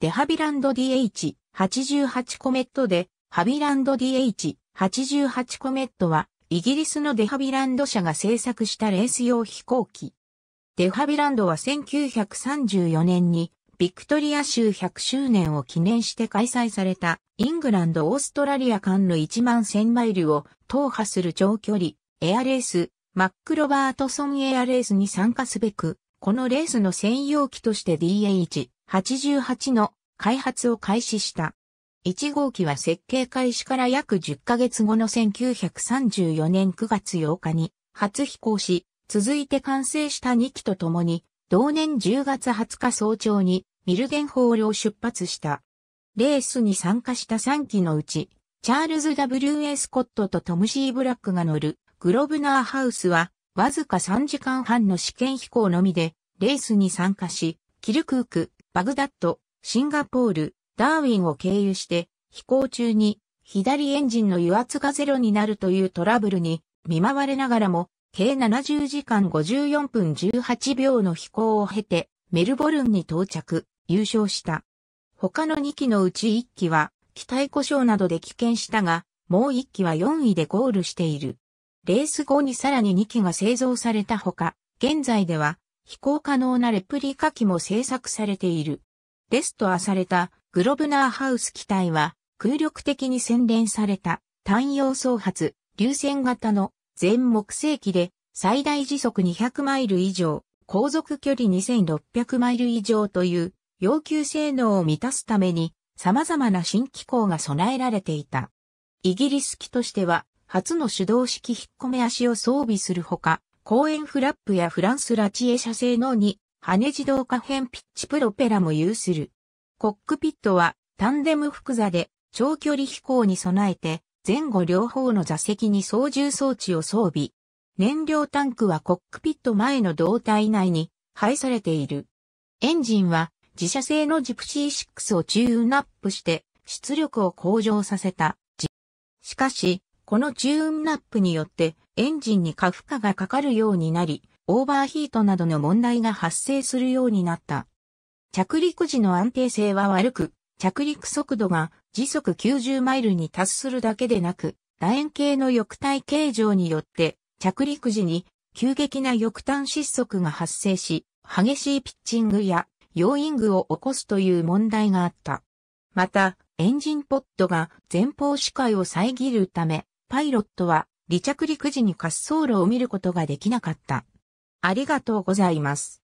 デハビランド DH88 コメットで、ハビランド DH88 コメットは、イギリスのデハビランド社が製作したレース用飛行機。デハビランドは1934年に、ビクトリア州100周年を記念して開催された、イングランド・オーストラリア間の1万1000マイルを踏破する長距離、エアレース、マック・ロバートソンエアレースに参加すべく、このレースの専用機として DH 88の開発を開始した。1号機は設計開始から約10ヶ月後の1934年9月8日に初飛行し、続いて完成した2機とともに、同年10月20日早朝にミルゲンホールを出発した。レースに参加した3機のうち、チャールズ・ W.A. スコットとトム・シー・ブラックが乗るグロブナーハウスは、わずか3時間半の試験飛行のみで、レースに参加し、キルクーク、バグダッド、シンガポール、ダーウィンを経由して、飛行中に左エンジンの油圧がゼロになるというトラブルに見舞われながらも、計70時間54分18秒の飛行を経て、メルボルンに到着、優勝した。他の2機のうち1機は、機体故障などで棄権したが、もう1機は4位でゴールしている。レース後にさらに2機が製造されたほか、現在では飛行可能なレプリカ機も製作されている。レストアされたグロブナーハウス機体は空力的に洗練された単葉総発流線型の全木製機で最大時速200マイル以上、航続距離2600マイル以上という要求性能を満たすために様々な新機構が備えられていた。イギリス機としては初の手動式引っ込め足を装備するほか、公園フラップやフランスラチエ社製の2、羽自動可変ピッチプロペラも有する。コックピットはタンデム複座で長距離飛行に備えて前後両方の座席に操縦装置を装備。燃料タンクはコックピット前の胴体内に配されている。エンジンは自社製のジプシー6をチューンアップして出力を向上させた。しかし、このチューンナップによってエンジンに過負荷がかかるようになり、オーバーヒートなどの問題が発生するようになった。着陸時の安定性は悪く、着陸速度が時速90マイルに達するだけでなく、楕円形の翼体形状によって着陸時に急激な翼端失速が発生し、激しいピッチングやヨーイングを起こすという問題があった。また、エンジンポッドが前方視界を遮るため、パイロットは離着陸時に滑走路を見ることができなかった。ありがとうございます。